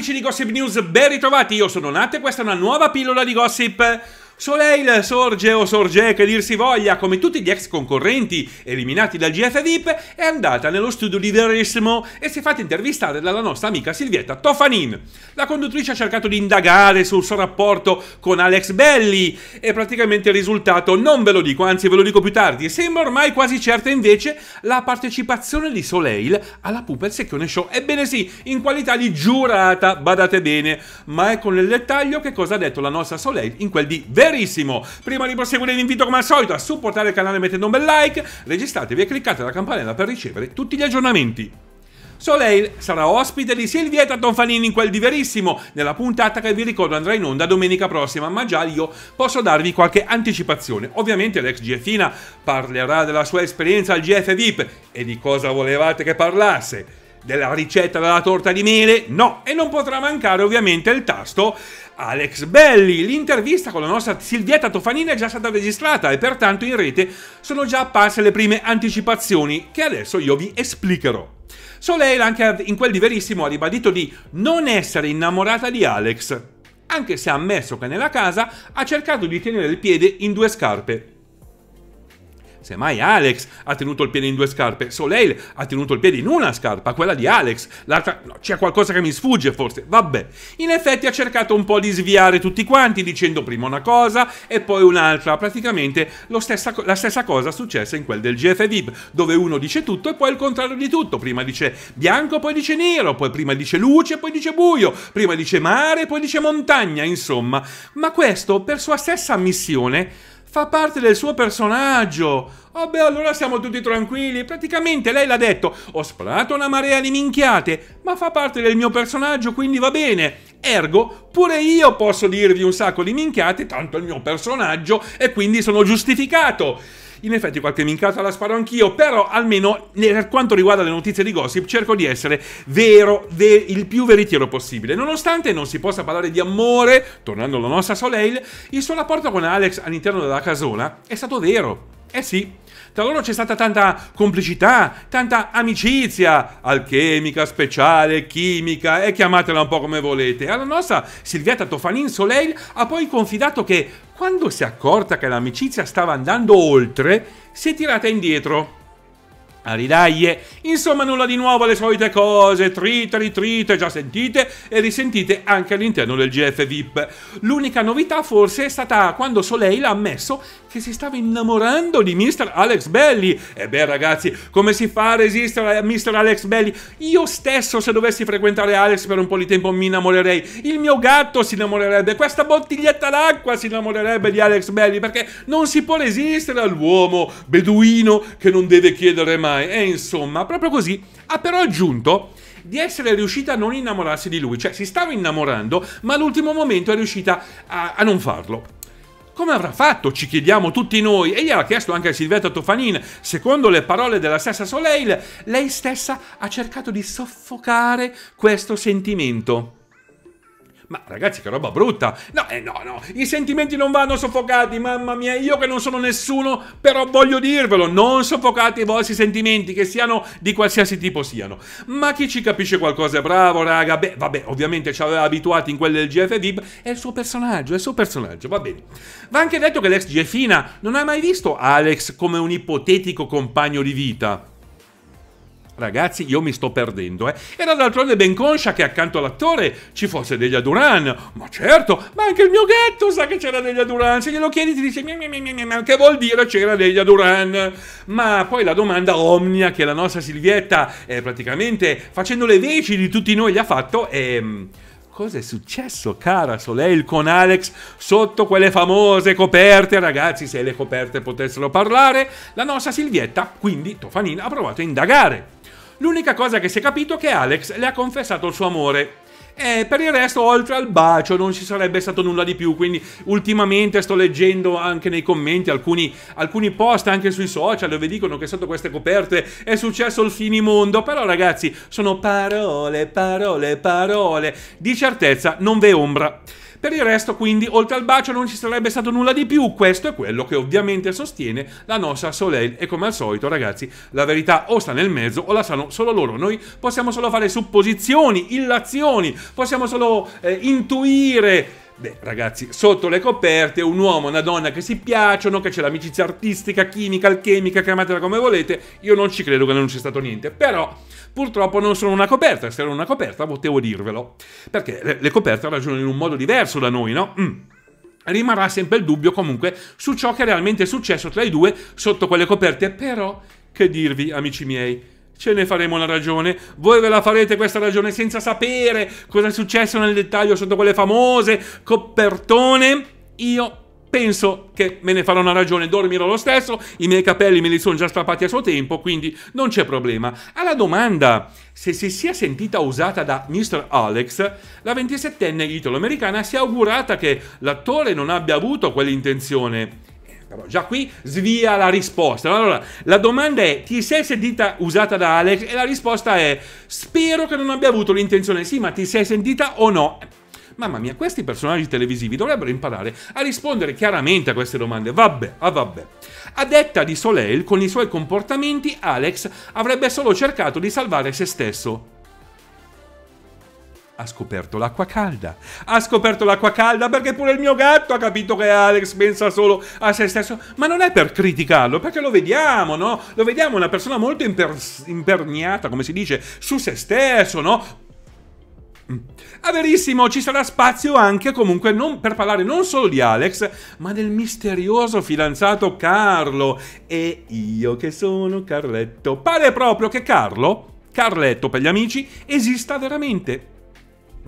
Amici di Gossip News, ben ritrovati, io sono Nat e questa è una nuova pillola di gossip. Soleil sorge o sorge che dir si voglia, come tutti gli ex concorrenti eliminati dal GF VIP, è andata nello studio di Verissimo e si è fatta intervistare dalla nostra amica Silvietta Tofanin. La conduttrice ha cercato di indagare sul suo rapporto con Alex Belli e praticamente il risultato non ve lo dico, anzi ve lo dico più tardi. Sembra ormai quasi certa invece la partecipazione di Soleil alla Pooper Secchione Show. Ebbene sì, in qualità di giurata, badate bene, ma è con ecco il dettaglio che cosa ha detto la nostra Soleil in quel di Verissimo verissimo. Prima di proseguire vi invito come al solito a supportare il canale mettendo un bel like, registratevi e cliccate la campanella per ricevere tutti gli aggiornamenti. Soleil sarà ospite di Silvietta Tonfanini in quel di Verissimo, nella puntata che vi ricordo andrà in onda domenica prossima, ma già io posso darvi qualche anticipazione. Ovviamente l'ex GFina parlerà della sua esperienza al GF VIP e di cosa volevate che parlasse della ricetta della torta di mele? No, e non potrà mancare ovviamente il tasto Alex Belli. L'intervista con la nostra Silvietta Tofanina è già stata registrata e pertanto in rete sono già apparse le prime anticipazioni che adesso io vi esplicherò. Soleil anche in quel di Verissimo ha ribadito di non essere innamorata di Alex, anche se ha ammesso che nella casa ha cercato di tenere il piede in due scarpe. Semmai Alex ha tenuto il piede in due scarpe, Soleil ha tenuto il piede in una scarpa, quella di Alex, l'altra... No, c'è qualcosa che mi sfugge forse, vabbè. In effetti ha cercato un po' di sviare tutti quanti dicendo prima una cosa e poi un'altra. Praticamente stessa, la stessa cosa è successa in quel del GF VIP, dove uno dice tutto e poi il contrario di tutto. Prima dice bianco, poi dice nero, poi prima dice luce, poi dice buio, prima dice mare, poi dice montagna, insomma. Ma questo, per sua stessa missione, Fa parte del suo personaggio. Vabbè, oh, allora siamo tutti tranquilli. Praticamente lei l'ha detto: ho sparato una marea di minchiate, ma fa parte del mio personaggio, quindi va bene. Ergo, pure io posso dirvi un sacco di minchiate, tanto il mio personaggio, e quindi sono giustificato. In effetti qualche minchiata la sparo anch'io, però almeno per quanto riguarda le notizie di gossip cerco di essere vero, ve il più veritiero possibile. Nonostante non si possa parlare di amore, tornando alla nostra Soleil, il suo rapporto con Alex all'interno della casona è stato vero. Eh sì, tra loro c'è stata tanta complicità, tanta amicizia, alchemica, speciale, chimica, e eh, chiamatela un po' come volete. Alla nostra Silvietta Tofanin Soleil ha poi confidato che quando si è accorta che l'amicizia stava andando oltre, si è tirata indietro a ridaglie. Insomma, nulla di nuovo, le solite cose, trite, ritrite, già sentite e risentite anche all'interno del GF VIP. L'unica novità forse è stata quando Soleil ha ammesso che si stava innamorando di Mr. Alex Belli. E beh, ragazzi, come si fa a resistere a Mr. Alex Belli? Io stesso, se dovessi frequentare Alex per un po' di tempo, mi innamorerei. Il mio gatto si innamorerebbe, questa bottiglietta d'acqua si innamorerebbe di Alex Belli, perché non si può resistere all'uomo beduino che non deve chiedere mai. Eh, e insomma, proprio così, ha però aggiunto di essere riuscita a non innamorarsi di lui, cioè si stava innamorando, ma all'ultimo momento è riuscita a, a non farlo. Come avrà fatto? Ci chiediamo tutti noi. E ha chiesto anche Silvetta Tofanin. Secondo le parole della stessa Soleil, lei stessa ha cercato di soffocare questo sentimento. Ma ragazzi, che roba brutta! No, eh no, no, i sentimenti non vanno soffocati, mamma mia, io che non sono nessuno, però voglio dirvelo, non soffocate i vostri sentimenti, che siano di qualsiasi tipo siano. Ma chi ci capisce qualcosa è bravo, raga. Beh, vabbè, ovviamente ci aveva abituati in quelle del GF VIP, è il suo personaggio, è il suo personaggio, va bene. Va anche detto che l'ex GFina non ha mai visto Alex come un ipotetico compagno di vita Ragazzi, io mi sto perdendo, eh. Era d'altronde ben conscia che accanto all'attore ci fosse Delia Duran. Ma certo, ma anche il mio gatto sa che c'era Delia Duran. Se glielo chiedi ti dice mia, mia, mia, mia, che vuol dire c'era Delia Duran? Ma poi la domanda omnia che la nostra Silvietta, eh, praticamente facendo le veci di tutti noi, gli ha fatto è... Ehm, Cosa è successo, cara Soleil, con Alex sotto quelle famose coperte? Ragazzi, se le coperte potessero parlare, la nostra Silvietta, quindi Tofanina, ha provato a indagare. L'unica cosa che si è capito è che Alex le ha confessato il suo amore. E per il resto, oltre al bacio, non ci sarebbe stato nulla di più. Quindi, ultimamente sto leggendo anche nei commenti alcuni, alcuni, post anche sui social dove dicono che sotto queste coperte è successo il finimondo. Però, ragazzi, sono parole, parole, parole. Di certezza non v'è ombra. Per il resto, quindi, oltre al bacio non ci sarebbe stato nulla di più. Questo è quello che ovviamente sostiene la nostra Soleil. E come al solito, ragazzi, la verità o sta nel mezzo o la sanno solo loro. Noi possiamo solo fare supposizioni, illazioni, possiamo solo eh, intuire Beh, ragazzi, sotto le coperte un uomo e una donna che si piacciono, che c'è l'amicizia artistica, chimica, alchemica, chiamatela come volete, io non ci credo che non sia stato niente. Però, purtroppo non sono una coperta, se ero una coperta potevo dirvelo. Perché le coperte ragionano in un modo diverso da noi, no? Mm rimarrà sempre il dubbio comunque su ciò che realmente è successo tra i due sotto quelle coperte. Però, che dirvi, amici miei? Ce ne faremo una ragione. Voi ve la farete questa ragione senza sapere cosa è successo nel dettaglio sotto quelle famose copertone. Io penso che me ne farò una ragione, dormirò lo stesso, i miei capelli me li sono già strappati a suo tempo, quindi non c'è problema. Alla domanda se si sia sentita usata da Mr. Alex, la 27enne italo-americana si è augurata che l'attore non abbia avuto quell'intenzione Già qui svia la risposta. Allora, la domanda è: ti sei sentita usata da Alex? E la risposta è: spero che non abbia avuto l'intenzione. Sì, ma ti sei sentita o no? Mamma mia, questi personaggi televisivi dovrebbero imparare a rispondere chiaramente a queste domande. Vabbè, ah vabbè. A detta di Soleil, con i suoi comportamenti, Alex avrebbe solo cercato di salvare se stesso ha scoperto l'acqua calda. Ha scoperto l'acqua calda perché pure il mio gatto ha capito che Alex pensa solo a se stesso. Ma non è per criticarlo, perché lo vediamo, no? Lo vediamo una persona molto imper imperniata, come si dice, su se stesso, no? Mm. Ah, verissimo, ci sarà spazio anche comunque non, per parlare non solo di Alex, ma del misterioso fidanzato Carlo. E io che sono Carletto. Pare proprio che Carlo, Carletto per gli amici, esista veramente.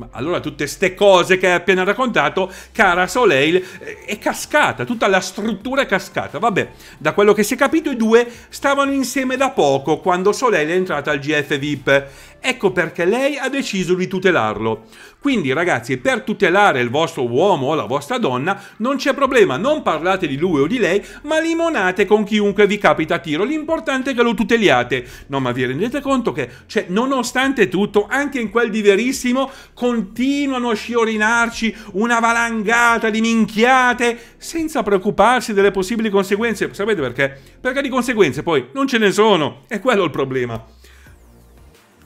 Ma allora tutte ste cose che hai appena raccontato, cara Soleil, eh, è cascata, tutta la struttura è cascata. Vabbè, da quello che si è capito i due stavano insieme da poco, quando Soleil è entrata al GF VIP Ecco perché lei ha deciso di tutelarlo. Quindi ragazzi, per tutelare il vostro uomo o la vostra donna, non c'è problema, non parlate di lui o di lei, ma limonate con chiunque vi capita a tiro. L'importante è che lo tuteliate. No, ma vi rendete conto che, cioè, nonostante tutto, anche in quel di verissimo, continuano a sciorinarci una valangata di minchiate senza preoccuparsi delle possibili conseguenze. Sapete perché? Perché di conseguenze poi non ce ne sono. è quello il problema.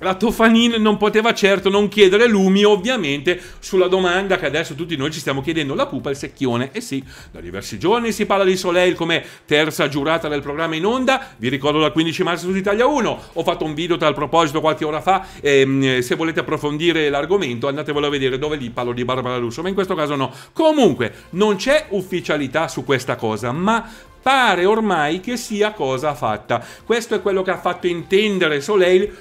La Tofanin non poteva certo non chiedere lumi, ovviamente, sulla domanda che adesso tutti noi ci stiamo chiedendo, la pupa e il secchione. E eh sì, da diversi giorni si parla di Soleil come terza giurata del programma in onda, vi ricordo dal 15 marzo su Italia 1, ho fatto un video tal proposito qualche ora fa, ehm, se volete approfondire l'argomento andatevelo a vedere dove lì parlo di Barbara Russo, ma in questo caso no. Comunque, non c'è ufficialità su questa cosa, ma pare ormai che sia cosa fatta. Questo è quello che ha fatto intendere Soleil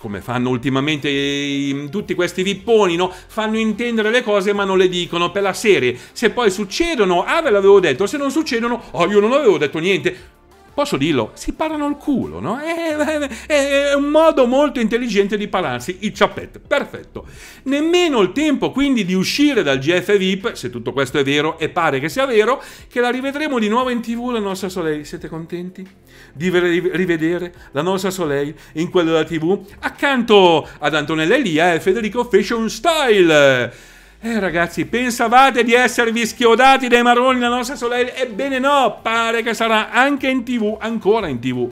come fanno ultimamente tutti questi vipponi, no? fanno intendere le cose ma non le dicono per la serie. Se poi succedono, ah ve l'avevo detto, se non succedono, oh io non avevo detto niente posso dirlo, si parano il culo, no? È, è, è un modo molto intelligente di pararsi il ciappetto, perfetto. Nemmeno il tempo quindi di uscire dal GF VIP, se tutto questo è vero e pare che sia vero, che la rivedremo di nuovo in tv la nostra Soleil, siete contenti? Di rivedere la nostra Soleil in quella della tv? Accanto ad Antonella Elia e eh, Federico Fashion Style! Eh ragazzi, pensavate di esservi schiodati dai maroni la nostra sorella? Ebbene no, pare che sarà anche in tv, ancora in tv.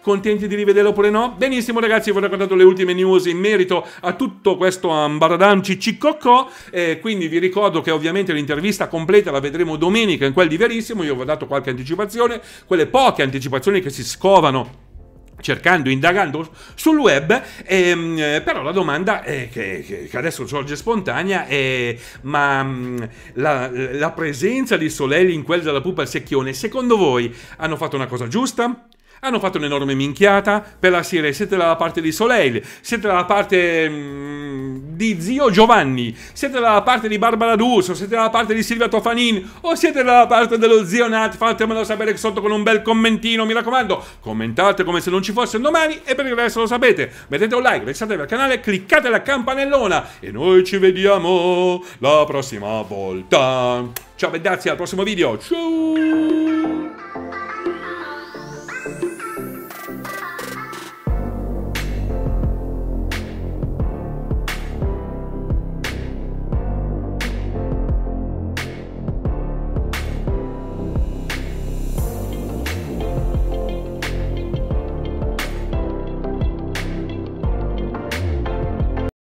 Contenti di rivederlo oppure no? Benissimo ragazzi, vi ho raccontato le ultime news in merito a tutto questo ambaradam cicciccocco, eh, quindi vi ricordo che ovviamente l'intervista completa la vedremo domenica in quel di Verissimo, io vi ho dato qualche anticipazione, quelle poche anticipazioni che si scovano cercando, indagando sul web, ehm, eh, però la domanda che, che, adesso sorge spontanea è ma mm, la, la presenza di Soleil in quella della pupa al secchione, secondo voi hanno fatto una cosa giusta? Hanno fatto un'enorme minchiata per la serie siete dalla parte di Soleil, siete dalla parte mh, mm, di zio Giovanni, siete dalla parte di Barbara D'Urso, siete dalla parte di Silvia Tofanin o siete dalla parte dello zio Nat, fatemelo sapere sotto con un bel commentino, mi raccomando, commentate come se non ci fosse un domani e per il resto lo sapete. Mettete un like, registratevi al canale, cliccate la campanellona e noi ci vediamo la prossima volta. Ciao, vedazzi, al prossimo video. Ciao!